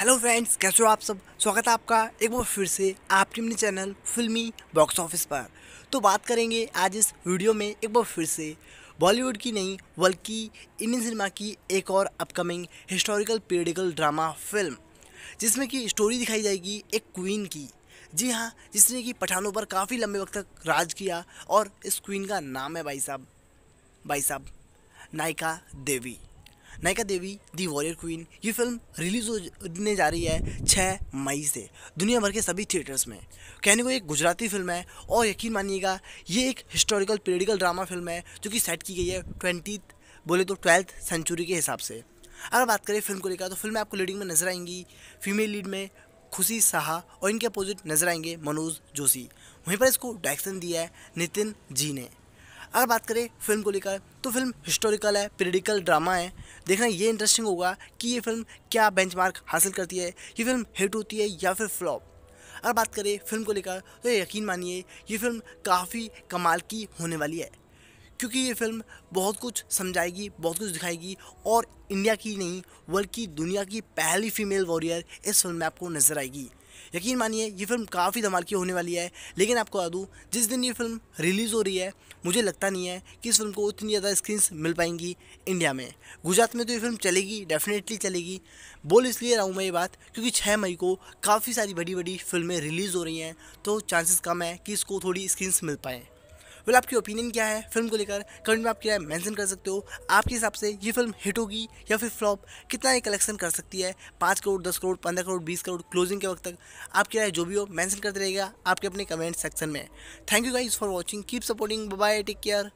hello friends कैसे हो आप सब स्वागत है आपका एक बार फिर से आपके अपने चैनल फिल्मी बॉक्स ऑफिस पर तो बात करेंगे आज इस वीडियो में एक बार फिर से बॉलीवुड की नहीं बल्कि इंडियन सिनेमा की एक और upcoming historical periodical drama film जिसमें कि स्टोरी दिखाई जाएगी एक क्वीन की जी हाँ जिसने कि पठानों पर काफ़ी लंबे वक्त तक राज किया और इस क्वीन का नाम है भाई साहब भाई साहब Nayika Devi Nayika Devi the warrior queen ये फिल्म रिलीज होने जा रही है छः मई से दुनिया भर के सभी थिएटर्स में कहने को एक गुजराती फिल्म है और यकीन मानिएगा ये एक हिस्टोरिकल पीरियडिकल ड्रामा फिल्म है जो कि सेट की गई है ट्वेंटी बोले तो ट्वेल्थ सेंचुरी के हिसाब से अगर बात करें फिल्म को लेकर तो फिल्म में आपको लीडिंग में नजर आएंगी फीमेल लीड में खुशी साहा और इनके अपोजिट नजर आएंगे मनोज जोशी वहीं पर इसको डायरेक्शन दिया है नितिन जी ने अगर बात करें फिल्म को लेकर तो फिल्म हिस्टोरिकल है पेरिडिकल ड्रामा है देखना ये इंटरेस्टिंग होगा कि ये फिल्म क्या बेंच हासिल करती है ये फिल्म हिट होती है या फिर फ्लॉप अगर बात करें फिल्म को लेकर तो यकीन मानिए ये फिल्म काफ़ी कमाल की होने वाली है क्योंकि ये फिल्म बहुत कुछ समझाएगी बहुत कुछ दिखाएगी और इंडिया की नहीं बल्कि दुनिया की पहली फीमेल वॉरियर इस फिल्म में आपको नज़र आएगी यकीन मानिए ये फिल्म काफ़ी धमाल की होने वाली है लेकिन आपको बता दूँ जिस दिन ये फिल्म रिलीज़ हो रही है मुझे लगता नहीं है कि इस फिल्म को उतनी ज़्यादा स्क्रीन्स मिल पाएंगी इंडिया में गुजरात में तो ये फिल्म चलेगी डेफिनेटली चलेगी बोल इसलिए रहा हूँ मैं ये बात क्योंकि छः मई को काफ़ी सारी बड़ी बड़ी फिल्में रिलीज़ हो रही हैं तो चांसेस कम है कि इसको थोड़ी स्क्रीन्स मिल पाएँ वेल आपकी ओपिनियन क्या है फिल्म को लेकर कमेंट में आप क्या मैंसन कर सकते हो आपके हिसाब से ये फिल्म हिट होगी या फिर फ्लॉप कितना ये कलेक्शन कर सकती है पाँच करोड़ दस करोड़ पंद्रह करोड़ बीस करोड़ क्लोजिंग के वक्त तक आपकी राय जो भी हो मैंसन करते रहेगा आपके अपने कमेंट सेक्शन में thank you guys for watching keep supporting bye take care